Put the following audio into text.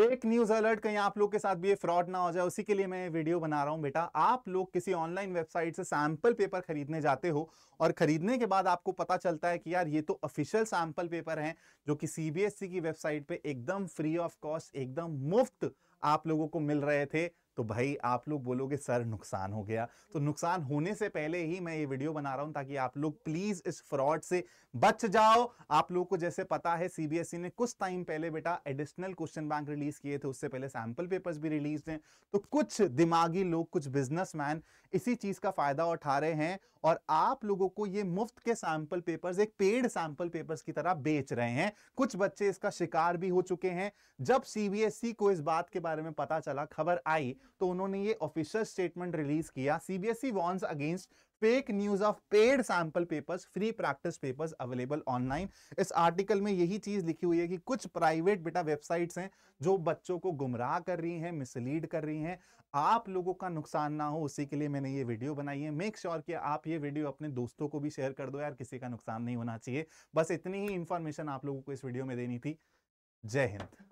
fake news alert कहीं आप लोग के साथ भी ये फ्रॉड ना हो जाए उसी के लिए मैं वीडियो बना रहा हूं बेटा आप लोग किसी ऑनलाइन वेबसाइट से सैंपल पेपर खरीदने जाते हो और खरीदने के बाद आपको पता चलता है कि यार ये तो ऑफिशियल सैंपल पेपर हैं जो कि सीबीएसई e की वेबसाइट पे एकदम फ्री ऑफ कॉस्ट एकदम मुफ्त आप लोगों को मिल रहे थे तो भाई आप लोग बोलोगे सर नुकसान हो गया तो नुकसान होने से पहले ही मैं ये वीडियो बना रहा हूं ताकि आप लोग प्लीज इस फ्रॉड से बच जाओ आप लोग को जैसे पता है सीबीएसई e ने कुछ टाइम पहले बेटा एडिशनल क्वेश्चन बैंक रिलीज किए थे उससे पहले सैंपल पेपर्स भी रिलीज हैं तो कुछ दिमागी लोग कुछ बिजनेसमैन इसी चीज का फायदा उठा रहे हैं और आप लोगों को ये मुफ्त के सैंपल पेपर्स एक पेड सैंपल पेपर्स की तरह बेच रहे हैं कुछ बच्चे इसका शिकार भी हो चुके हैं जब सीबीएसई e को इस बात के बारे में पता चला खबर आई तो उन्होंने ये ऑफिशियल स्टेटमेंट रिलीज किया CBSE warns against fake news of paid sample papers free practice papers available online इस आर्टिकल में यही चीज लिखी हुई है कि कुछ प्राइवेट बेटा वेबसाइट्स हैं जो बच्चों को गुमराह कर रही हैं मिसलीड कर रही हैं आप लोगों का नुकसान ना हो उसी के लिए मैंने ये वीडियो बनाई है मेक श्योर sure कि आप ये वीडियो अपने दोस्तों को भी शेयर कर दो यार किसी का नुकसान नहीं होना चाहिए बस इतनी ही इंफॉर्मेशन आप लोगों को इस वीडियो में देनी थी जय हिंद